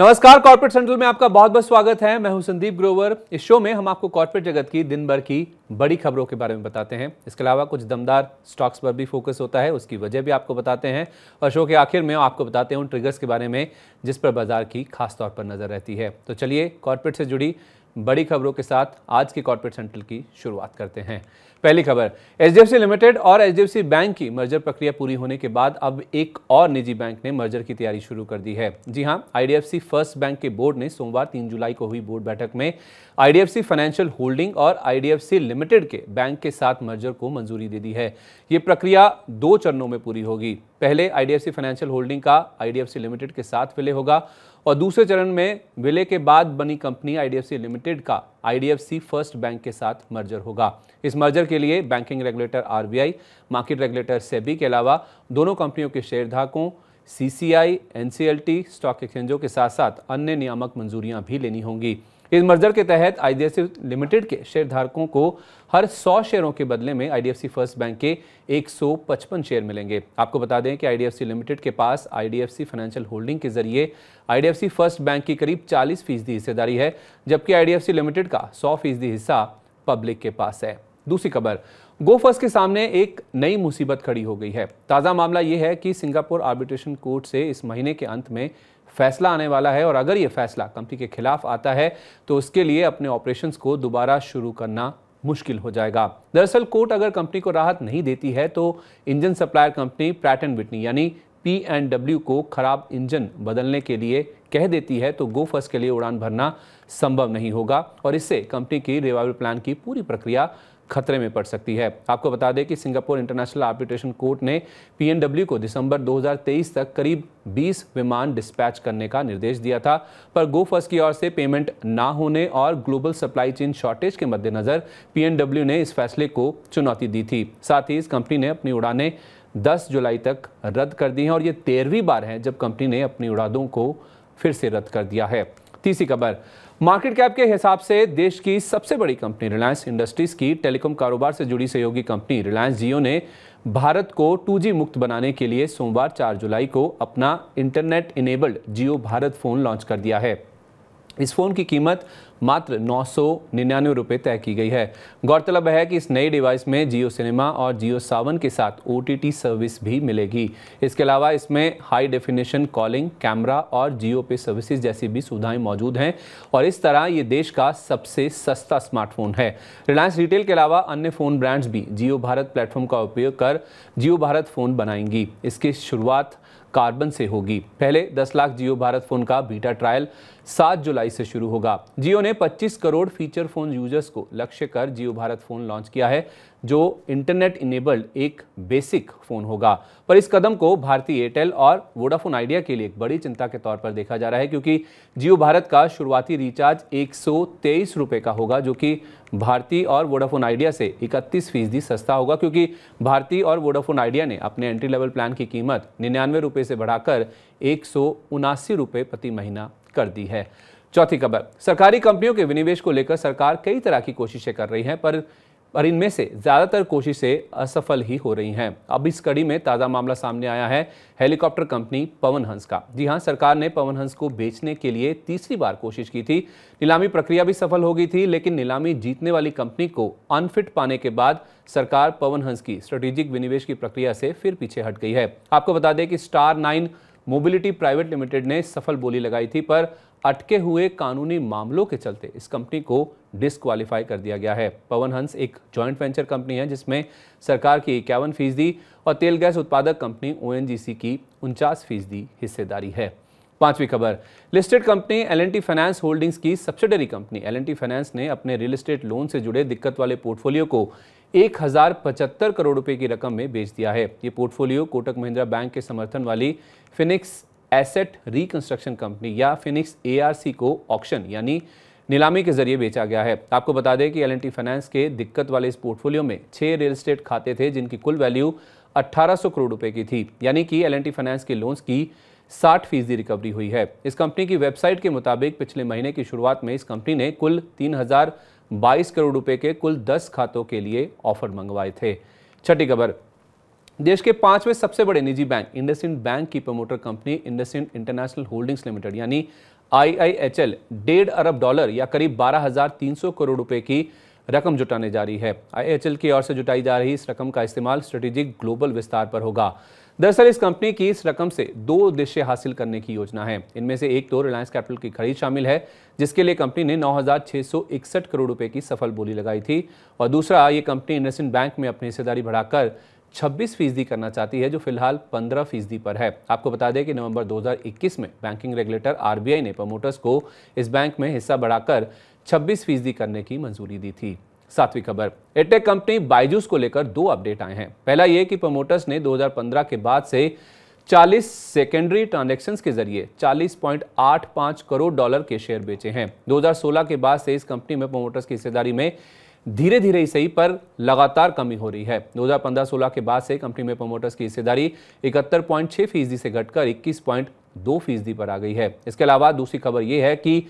नमस्कार corporate central में आपका बहुत बहुत स्वागत है मैं हूं संदीप ग्रोवर इस शो में हम आपको कॉर्पोरेट जगत की दिन भर की बड़ी खबरों के बारे में बताते हैं इसके अलावा कुछ दमदार स्टॉक्स पर भी फोकस होता है उसकी वजह भी आपको बताते हैं और शो के आखिर में आपको बताते हैं उन ट्रिगर्स के बारे में जिस पर बाजार की खास तौर पर नज़र रहती है तो चलिए कॉर्पोरेट से जुड़ी बड़ी खबरों के साथ आज की कॉर्पोरेट सेंट्रल की शुरुआत करते हैं पहली खबर एचडीएफसी लिमिटेड और एचडीएफसी बैंक की मर्जर प्रक्रिया पूरी होने के बाद अब एक और निजी बैंक ने मर्जर की तैयारी शुरू कर दी है जी हां आईडीएफसी फर्स्ट बैंक के बोर्ड ने सोमवार तीन जुलाई को हुई बोर्ड बैठक में आईडीएफसी फाइनेंशियल होल्डिंग और आईडीएफसी लिमिटेड के बैंक के साथ मर्जर को मंजूरी दे दी है ये प्रक्रिया दो चरणों में पूरी होगी पहले आईडीएफसी फाइनेंशियल होल्डिंग का आईडीएफसी लिमिटेड के साथ विलय होगा और दूसरे चरण में विलय के बाद बनी कंपनी आईडीएफसी लिमिटेड का आईडीएफसी फर्स्ट बैंक के साथ मर्जर होगा इस मर्जर के लिए banking regulator RBI market regulator SEBI के अलावा दोनों कंपनियों के शेयरधारकों सीसीआई एनसीएलटी स्टॉक एक्सचेंजों के साथ साथ अन्य नियामक मंजूरियां भी लेनी होंगी इस मर्जर के तहत आई लिमिटेड के शेयरधारकों को हर 100 शेयरों के बदले में आई फर्स्ट बैंक के 155 शेयर मिलेंगे आपको बता दें कि आई लिमिटेड के पास आईडीएफसी फाइनेंशियल होल्डिंग के जरिए आई फर्स्ट बैंक की करीब 40 फीसदी हिस्सेदारी है जबकि आई लिमिटेड का 100 फीसदी हिस्सा पब्लिक के पास है दूसरी खबर गोफर्स के सामने एक नई मुसीबत खड़ी हो गई है ताज़ा मामला यह है कि सिंगापुर आर्बिट्रेशन कोर्ट से इस महीने के अंत में फैसला आने वाला है और अगर ये फैसला कंपनी के खिलाफ आता है तो उसके लिए अपने ऑपरेशंस को दोबारा शुरू करना मुश्किल हो जाएगा दरअसल कोर्ट अगर कंपनी को राहत नहीं देती है तो engine supplier company Pratt and Whitney यानी पी एंड डब्ल्यू को खराब इंजन बदलने के लिए कह देती है तो गोफर्स के लिए उड़ान भरना संभव नहीं होगा और इससे कंपनी की रिवाइवल प्लान की पूरी प्रक्रिया खतरे में पड़ सकती है आपको बता दें कि सिंगापुर इंटरनेशनल आर्बिट्रेशन कोर्ट ने पीएनडब्ल्यू को दिसंबर 2023 तक करीब 20 विमान डिस्पैच करने का निर्देश दिया था पर गोफर्स की ओर से पेमेंट ना होने और ग्लोबल सप्लाई चेन शॉर्टेज के मद्देनज़र पीएनडब्ल्यू ने इस फैसले को चुनौती दी थी साथ ही इस कंपनी ने अपनी उड़ाने 10 जुलाई तक रद्द कर दी हैं और ये तेरहवीं बार है जब कंपनी ने अपनी उड़ानों को फिर से रद्द कर दिया है तीसरी खबर मार्केट कैप के हिसाब से देश की सबसे बड़ी कंपनी रिलायंस इंडस्ट्रीज की टेलीकॉम कारोबार से जुड़ी सहयोगी कंपनी रिलायंस जियो ने भारत को 2G मुक्त बनाने के लिए सोमवार 4 जुलाई को अपना internet enabled Jio Bharat phone launch कर दिया है इस फ़ोन की कीमत मात्र नौ सौ निन्यानवे रुपये तय की गई है गौरतलब है कि इस नई डिवाइस में जियो सिनेमा और जियो सावन के साथ ओ सर्विस भी मिलेगी इसके अलावा इसमें हाई डेफिनेशन कॉलिंग कैमरा और जियो पे सर्विसेज जैसी भी सुविधाएं मौजूद हैं और इस तरह ये देश का सबसे सस्ता स्मार्टफोन है रिलायंस रिटेल के अलावा अन्य फ़ोन ब्रांड्स भी जियो भारत प्लेटफॉर्म का उपयोग कर जियो भारत फ़ोन बनाएंगी इसकी शुरुआत कार्बन से होगी पहले 10 लाख जियो भारत फ़ोन का बीटा ट्रायल 7 जुलाई से शुरू होगा जियो ने 25 करोड़ फीचर फ़ोन यूजर्स को लक्ष्य कर जियो भारत फ़ोन लॉन्च किया है जो इंटरनेट इनेबल्ड एक बेसिक फ़ोन होगा पर इस कदम को भारतीय एयरटेल और वोडाफोन आइडिया के लिए एक बड़ी चिंता के तौर पर देखा जा रहा है क्योंकि जियो भारत का शुरुआती रिचार्ज एक रुपए का होगा जो कि भारतीय और वोडाफोन आइडिया से इकतीस फीसदी सस्ता होगा क्योंकि भारतीय और वोडाफोन आइडिया ने अपने एंट्री लेवल प्लान की कीमत निन्यानवे रुपये से बढ़ाकर एक सौ प्रति महीना कर दी है चौथी खबर सरकारी कंपनियों के विनिवेश को लेकर सरकार कई तरह की कोशिशें कर रही है पर पर इनमें से ज़्यादातर कोशिशें असफल ही हो रही हैं अब इस कड़ी में ताज़ा मामला सामने आया है हेलीकॉप्टर कंपनी पवन हंस का जी हां सरकार ने पवन हंस को बेचने के लिए तीसरी बार कोशिश की थी नीलामी प्रक्रिया भी सफल हो गई थी लेकिन नीलामी जीतने वाली कंपनी को अनफिट पाने के बाद सरकार पवन हंस की स्ट्रेटेजिक विनिवेश की प्रक्रिया से फिर पीछे हट गई है आपको बता दें कि star nine mobility private limited ने सफल बोली लगाई थी पर अटके हुए कानूनी मामलों के चलते इस कंपनी को डिसक्वालीफाई कर दिया गया है पवन हंस एक जॉइंट वेंचर कंपनी है जिसमें सरकार की इक्यावन फीसदी और तेल गैस उत्पादक कंपनी ओ की उनचास फीसदी हिस्सेदारी है पांचवी खबर listed company L finance holdings की सब्सिडरी कंपनी एल फाइनेंस ने अपने रियल एस्टेट लोन से जुड़े दिक्कत वाले पोर्टफोलियो को एक हज़ार पचहत्तर करोड़ रुपए की रकम में बेच दिया है ये पोर्टफोलियो कोटक महिंद्रा बैंक के समर्थन वाली फिनिक्स एसेट रिकंस्ट्रक्शन कंपनी या फिनिक्स एआरसी को ऑक्शन यानी नीलामी के जरिए बेचा गया है आपको बता दें कि एल फाइनेंस के दिक्कत वाले इस पोर्टफोलियो में छह रियल स्टेट खाते थे जिनकी कुल वैल्यू 1800 करोड़ रुपए की थी यानी कि एल फाइनेंस के लोन्स की 60 फीसदी रिकवरी हुई है इस कंपनी की वेबसाइट के मुताबिक पिछले महीने की शुरुआत में इस कंपनी ने कुल तीन करोड़ रुपए के कुल दस खातों के लिए ऑफर मंगवाए थे छठी खबर देश के पांचवें सबसे बड़े निजी बैंक इंडसइंड बैंक की promoter company IndusInd international holdings limited यानी आईआईएचएल डेढ़ अरब डॉलर या करीब 12,300 करोड़ रुपए की रकम जुटाने जा रही है आईआईएचएल की ओर से जुटाई जा रही इस रकम का इस्तेमाल स्ट्रेटेजिक ग्लोबल विस्तार पर होगा दरअसल इस कंपनी की इस रकम से दो उद्देश्य हासिल करने की योजना है इनमें से एक तो रिलायंस कैपिटल की खरीद शामिल है जिसके लिए कंपनी ने 9,661 करोड़ रुपए की सफल बोली लगाई थी और दूसरा ये कंपनी इंडसइंड बैंक में अपनी हिस्सेदारी बढ़ाकर छब्बीस फीसदी करना चाहती है जो फिलहाल पंद्रह फीसदी पर है आपको बता दें कि नवंबर 2021 में बैंकिंग रेगुलेटर आरबीआई ने प्रमोटर्स को इस बैंक में हिस्सा बढ़ाकर छब्बीस फीसदी करने की मंजूरी दी थी सातवीं खबर एटेक कंपनी बाइजूस को लेकर दो अपडेट आए हैं पहला ये कि प्रमोटर्स ने 2015 के बाद से 40 सेकेंडरी ट्रांजैक्शंस के जरिए 40.85 करोड़ डॉलर के शेयर बेचे हैं 2016 के बाद से इस कंपनी में प्रमोटर्स की हिस्सेदारी में धीरे धीरे ही सही पर लगातार कमी हो रही है 2015-16 के बाद से कंपनी में प्रमोटर्स की हिस्सेदारी इकहत्तर पॉइंट छह फीसदी से घटकर इक्कीस पॉइंट दो फीसदी पर आ गई है इसके अलावा दूसरी खबर यह है कि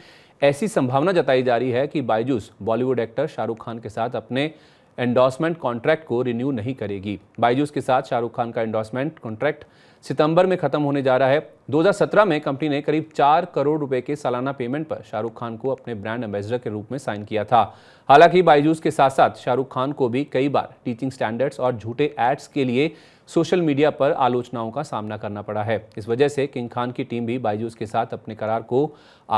ऐसी संभावना जताई जा रही है कि बायजूस बॉलीवुड एक्टर शाहरुख खान के साथ अपने एंडोर्समेंट कॉन्ट्रैक्ट को रिन्यू नहीं करेगी बायजूस के साथ शाहरुख खान का एंडोर्समेंट कॉन्ट्रैक्ट सितंबर में खत्म होने जा रहा है 2017 में कंपनी ने करीब चार करोड़ रुपए के सालाना पेमेंट पर शाहरुख खान को अपने ब्रांड एम्बेसडर के रूप में साइन किया था हालांकि बाइजूस के साथ साथ शाहरुख खान को भी कई बार टीचिंग स्टैंडर्ड्स और झूठे एड्स के लिए सोशल मीडिया पर आलोचनाओं का सामना करना पड़ा है इस वजह से किंग खान की टीम भी बाइजूस के साथ अपने करार को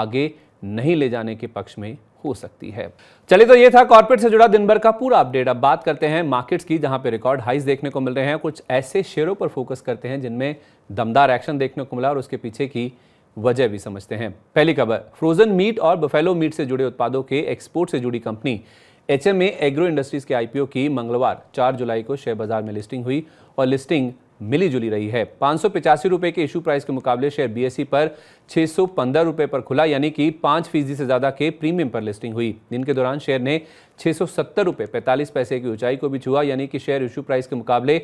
आगे नहीं ले जाने के पक्ष में हो सकती है चलिए तो ये था कॉर्पोरेट से जुड़ा दिन भर का पूरा अपडेट अब बात करते हैं मार्केट्स की जहां पे रिकॉर्ड हाइस देखने को मिल रहे हैं कुछ ऐसे शेयरों पर फोकस करते हैं जिनमें दमदार एक्शन देखने को मिला और उसके पीछे की वजह भी समझते हैं पहली खबर फ्रोजन मीट और बफेलो मीट से जुड़े उत्पादों के एक्सपोर्ट से जुड़ी कंपनी एच एग्रो इंडस्ट्रीज के आईपीओ की मंगलवार 4 जुलाई को शेयर बाजार में लिस्टिंग हुई और लिस्टिंग मिली जुली रही है पाँच रुपए के इशू प्राइस के मुकाबले शेयर बीएसई e पर पंद्रह रुपए पर खुला यानी कि पांच फीसदी से ज़्यादा के प्रीमियम पर लिस्टिंग हुई दिन के दौरान शेयर ने सत्तर रुपए पैंतालीस पैसे की ऊंचाई को भी छुआ यानी कि शेयर इशू प्राइस के मुकाबले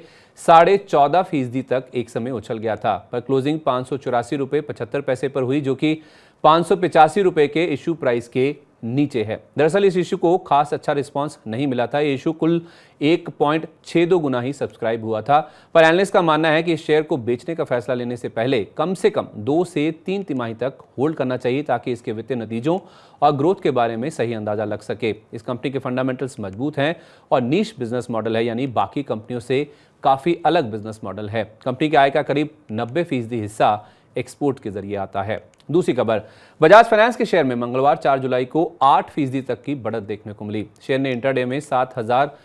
साढ़े चौदह फीसदी तक एक समय उछल गया था पर क्लोजिंग चौरासी रुपए पचहत्तर पैसे पर हुई जो कि पिचासी रुपए के इशू प्राइस के नीचे है दरअसल इस इशू को खास अच्छा रिस्पांस नहीं मिला था ये इशू कुल एक पॉइंट छः दो गुना ही सब्सक्राइब हुआ था पर एनालिस्ट का मानना है कि इस शेयर को बेचने का फैसला लेने से पहले कम से कम दो से तीन तिमाही तक होल्ड करना चाहिए ताकि इसके वित्तीय नतीजों और ग्रोथ के बारे में सही अंदाजा लग सके इस कंपनी के फंडामेंटल्स मजबूत हैं और नीच बिजनेस मॉडल है यानी बाकी कंपनियों से काफ़ी अलग बिजनेस मॉडल है कंपनी के आय का करीब नब्बे फीसदी हिस्सा एक्सपोर्ट के जरिए आता है दूसरी खबर बजाज फाइनेंस के शेयर में मंगलवार 4 जुलाई को 8 फीसदी तक की बढ़त देखने को मिली शेयर ने इंटरडे में सात हजार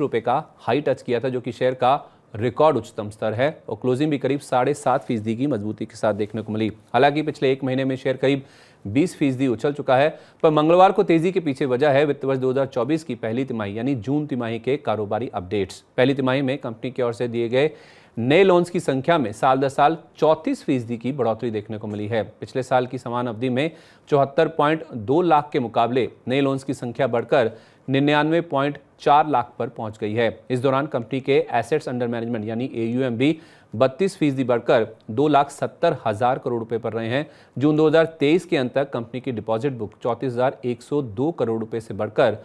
रुपए का हाई टच किया था जो कि शेयर का रिकॉर्ड उच्चतम स्तर है और क्लोजिंग भी करीब साढ़े सात फीसदी की मजबूती के साथ देखने को मिली हालांकि पिछले एक महीने में शेयर करीब 20 फीसदी उछल चुका है पर मंगलवार को तेजी के पीछे वजह है वित्त वर्ष 2024 की पहली तिमाही यानी जून तिमाही के कारोबारी अपडेट्स पहली तिमाही में कंपनी की ओर से दिए गए नए लोन्स की संख्या में साल दर साल चौंतीस फीसदी की बढ़ोतरी देखने को मिली है पिछले साल की समान अवधि में चौहत्तर पॉइंट दो लाख के मुकाबले नए लोन्स की संख्या बढ़कर निन्यानवे पॉइंट चार लाख पर पहुंच गई है इस दौरान कंपनी के एसेट्स अंडर मैनेजमेंट यानी ए भी बत्तीस फीसदी बढ़कर दो लाख सत्तर हज़ार करोड़ रुपए पर रहे हैं जून 2023 के अंत तक कंपनी की डिपॉजिट बुक चौंतीस हज़ार एक सौ दो करोड़ रुपए से बढ़कर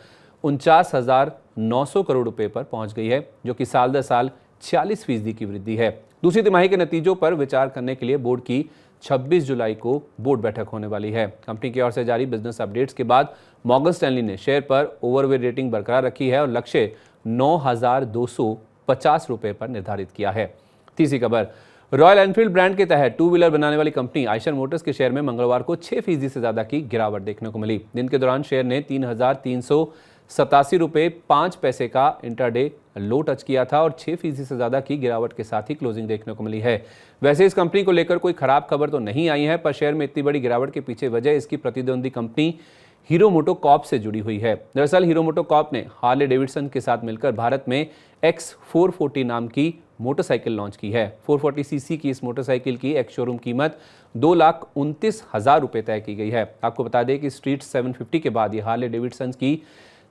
उनचास हज़ार नौ सौ करोड़ रुपए पर पहुंच गई है जो कि साल दर साल छियालीस फीसदी की वृद्धि है दूसरी तिमाही के नतीजों पर विचार करने के लिए बोर्ड की 26 जुलाई को बोर्ड बैठक होने वाली है कंपनी की ओर से जारी बिजनेस अपडेट्स के बाद मॉगन स्टैनली ने शेयर पर ओवरवे रेटिंग बरकरार रखी है और लक्ष्य नौ रुपए पर निर्धारित किया है तीसरी खबर रॉयल एनफील्ड ब्रांड के तहत टू व्हीलर बनाने वाली कंपनी आइशर मोटर्स के शेयर में मंगलवार को छह फीसदी से ज्यादा की गिरावट देखने को मिली दिन के दौरान शेयर ने तीन हजार तीन सौ सतासी रुपये पांच पैसे का इंटरडे लो टच किया था और छः फीसदी से ज़्यादा की गिरावट के साथ ही क्लोजिंग देखने को मिली है वैसे इस कंपनी को लेकर कोई खराब खबर तो नहीं आई है पर शेयर में इतनी बड़ी गिरावट के पीछे वजह इसकी प्रतिद्वंदी कंपनी हीरो मोटो कॉप से जुड़ी हुई है दरअसल हीरो मोटो कॉप ने हार्ले डेविडसन के साथ मिलकर भारत में एक्स फोर्टी नाम की मोटरसाइकिल लॉन्च की है 440 सीसी की इस मोटरसाइकिल की एक्स शोरूम कीमत दो लाख उनतीस हज़ार रुपये तय की गई है आपको बता दें कि स्ट्रीट 750 के बाद ये हार्ले डेविडसन की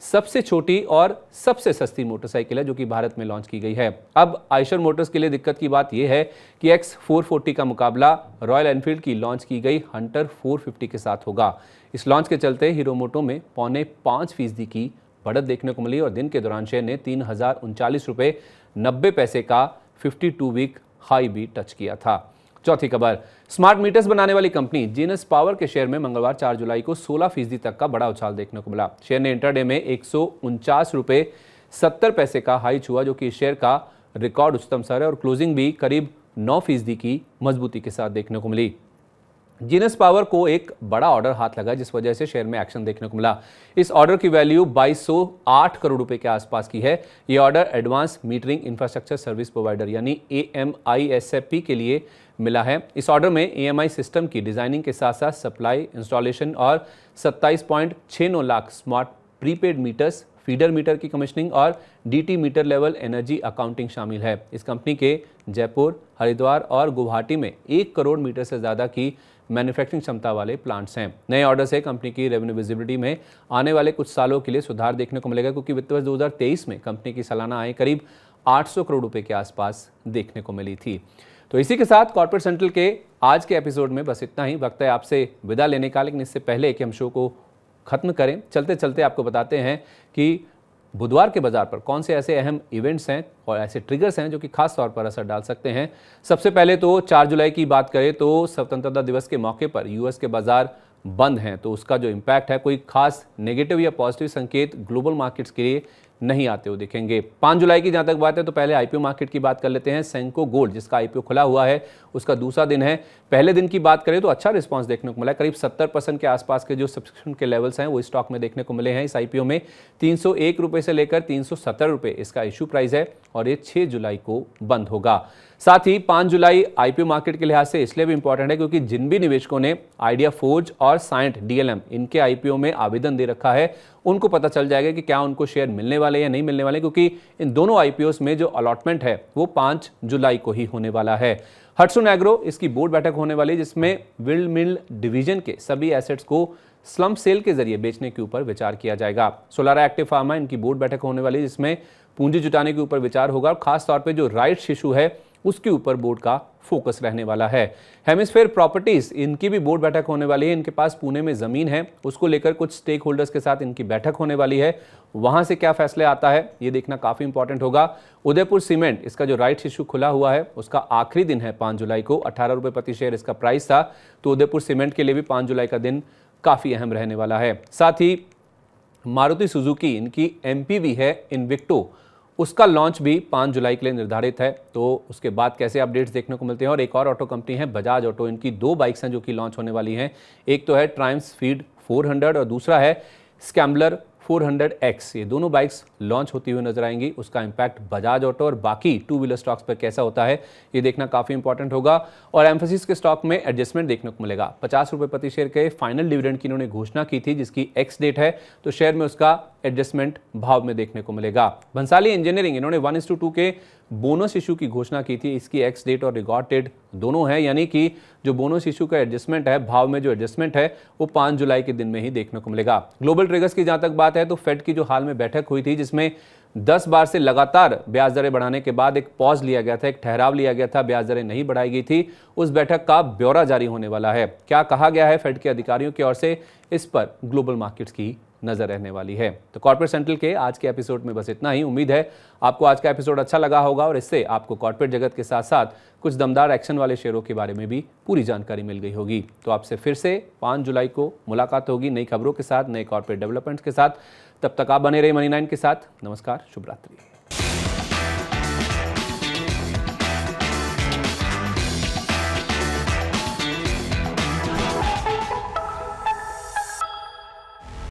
सबसे छोटी और सबसे सस्ती मोटरसाइकिल है जो कि भारत में लॉन्च की गई है अब आयशर मोटर्स के लिए दिक्कत की बात यह है कि एक्स 440 का मुकाबला रॉयल एनफील्ड की लॉन्च की गई हंटर 450 के साथ होगा इस लॉन्च के चलते हीरो मोटो में पौने पाँच फीसदी की बढ़त देखने को मिली और दिन के दौरान शेयर ने तीन हज़ार पैसे का टू वीक हाई भी टच किया था चौथी खबर स्मार्ट मीटर्स बनाने वाली कंपनी जीनस पावर के शेयर में मंगलवार 4 जुलाई को 16 फीसदी तक का बड़ा उछाल देखने को मिला शेयर ने इंटरडे में एक रुपए सत्तर पैसे का हाई छुआ जो कि शेयर का रिकॉर्ड उच्चतम स्तर है और क्लोजिंग भी करीब नौ फीसदी की मजबूती के साथ देखने को मिली जीनस पावर को एक बड़ा ऑर्डर हाथ लगा जिस वजह से शेयर में एक्शन देखने को मिला इस ऑर्डर की वैल्यू 2208 करोड़ रुपए के आसपास की है ये order advance metering infrastructure service provider यानी ए के लिए मिला है इस ऑर्डर में ए सिस्टम की डिजाइनिंग के साथ साथ सप्लाई इंस्टॉलेशन और सत्ताईस lakh smart prepaid meters feeder meter की कमिश्निंग और DT meter level energy accounting शामिल है इस कंपनी के जयपुर हरिद्वार और गुवाहाटी में एक करोड़ मीटर से ज़्यादा की मैन्युफैक्चरिंग क्षमता वाले प्लांट्स हैं नए ऑर्डर से कंपनी की रेवेन्यू विजिबिलिटी में आने वाले कुछ सालों के लिए सुधार देखने को मिलेगा क्योंकि वित्त वर्ष दो में कंपनी की सालाना आय करीब 800 करोड़ रुपए के आसपास देखने को मिली थी तो इसी के साथ कॉर्पोरेट सेंट्रल के आज के एपिसोड में बस इतना ही वक्त है आपसे विदा लेने का लेकिन इससे पहले कि हम शो को खत्म करें चलते चलते आपको बताते हैं कि बुधवार के बाजार पर कौन से ऐसे अहम इवेंट्स हैं और ऐसे ट्रिगर्स हैं जो कि खास तौर पर असर डाल सकते हैं सबसे पहले तो 4 जुलाई की बात करें तो स्वतंत्रता दिवस के मौके पर यूएस के बाजार बंद हैं तो उसका जो इम्पैक्ट है कोई खास नेगेटिव या पॉजिटिव संकेत ग्लोबल मार्केट्स के लिए नहीं आते हुए देखेंगे पांच जुलाई की जहां तक बात है तो पहले आईपीओ मार्केट की बात कर लेते हैं सेंको गोल्ड जिसका आईपीओ खुला हुआ है उसका दूसरा दिन है पहले दिन की बात करें तो अच्छा रिस्पांस देखने को मिला करीब 70 परसेंट के आसपास के जो सब्सक्रिप्शन के लेवल्स हैं वो स्टॉक में देखने को मिले हैं इस आईपीओ में तीन रुपए से लेकर तीन रुपए इसका इशू प्राइस है और ये छह जुलाई को बंद होगा साथ ही 5 जुलाई आईपीओ मार्केट के लिहाज से इसलिए भी इंपॉर्टेंट है क्योंकि जिन भी निवेशकों ने आइडिया फोर्ज और साइंट डीएलएम इनके आईपीओ में आवेदन दे रखा है उनको पता चल जाएगा कि क्या उनको शेयर मिलने वाले या नहीं मिलने वाले क्योंकि इन दोनों आईपीओ में जो अलॉटमेंट है वो पांच जुलाई को ही होने वाला है हटसुन एग्रो इसकी बोर्ड बैठक होने वाली है जिसमें विल्ड मिल डिवीजन के सभी एसेट्स को स्लम सेल के जरिए बेचने के ऊपर विचार किया जाएगा सोलारा एक्टिव फार्मा इनकी बोर्ड बैठक होने वाली है जिसमें पूंजी जुटाने के ऊपर विचार होगा और खासतौर पर जो राइट्स इशू है उसके ऊपर बोर्ड का फोकस रहने वाला है हेमिस्फेयर प्रॉपर्टीज़ इनकी भी बोर्ड बैठक होने वाली है इनके पास पुणे में ज़मीन है उसको लेकर कुछ स्टेक होल्डर्स के साथ इनकी बैठक होने वाली है वहां से क्या फैसले आता है ये देखना काफ़ी इंपॉर्टेंट होगा उदयपुर सीमेंट इसका जो राइट इश्यू खुला हुआ है उसका आखिरी दिन है पांच जुलाई को अठारह रुपए प्रति शेयर इसका प्राइस था तो उदयपुर सीमेंट के लिए भी पांच जुलाई का दिन काफ़ी अहम रहने वाला है साथ ही मारुति सुजुकी इनकी एम है इनविक्टो उसका लॉन्च भी पाँच जुलाई के लिए निर्धारित है तो उसके बाद कैसे अपडेट्स देखने को मिलते हैं और एक और ऑटो कंपनी है बजाज ऑटो इनकी दो बाइक्स हैं जो कि लॉन्च होने वाली हैं एक तो है ट्राइम्स फीड 400 और दूसरा है स्कैम्बलर 400X ये दोनों बाइक्स लॉन्च होती हुई नजर आएंगी उसका इंपैक्ट बजाज ऑटो और बाकी टू व्हीलर स्टॉक्स पर कैसा होता है ये देखना काफ़ी इंपॉर्टेंट होगा और एम्फोसिस के स्टॉक में एडजस्टमेंट देखने को मिलेगा पचास रुपये प्रति शेयर के फाइनल डिविडेंड की इन्होंने घोषणा की थी जिसकी एक्स डेट है तो शेयर में उसका एडजस्टमेंट भाव में देखने को मिलेगा भंसाली इंजीनियरिंग इन्होंने वन के बोनस इशू की घोषणा की थी इसकी एक्स डेट और रिकॉर्ड डेट दोनों है यानी कि जो बोनस इशू का एडजस्टमेंट है भाव में जो एडजस्टमेंट है वो पाँच जुलाई के दिन में ही देखने को मिलेगा ग्लोबल ट्रेगर्स की जहाँ तक बात है तो फेड की जो हाल में बैठक हुई थी जिसमें दस बार से लगातार ब्याज दरें बढ़ाने के बाद एक पॉज लिया गया था एक ठहराव लिया गया था ब्याज दरें नहीं बढ़ाई गई थी उस बैठक का ब्यौरा जारी होने वाला है क्या कहा गया है फेड के अधिकारियों की ओर से इस पर ग्लोबल मार्केट्स की नज़र रहने वाली है तो कॉर्पोरेट सेंट्रल के आज के एपिसोड में बस इतना ही उम्मीद है आपको आज का एपिसोड अच्छा लगा होगा और इससे आपको कॉर्पोरेट जगत के साथ साथ कुछ दमदार एक्शन वाले शेयरों के बारे में भी पूरी जानकारी मिल गई होगी तो आपसे फिर से पाँच जुलाई को मुलाकात होगी नई खबरों के साथ नए कॉर्पोरेट डेवलपमेंट्स के साथ तब तक आप बने रहे मनी नाइन के साथ नमस्कार शुभरात्रि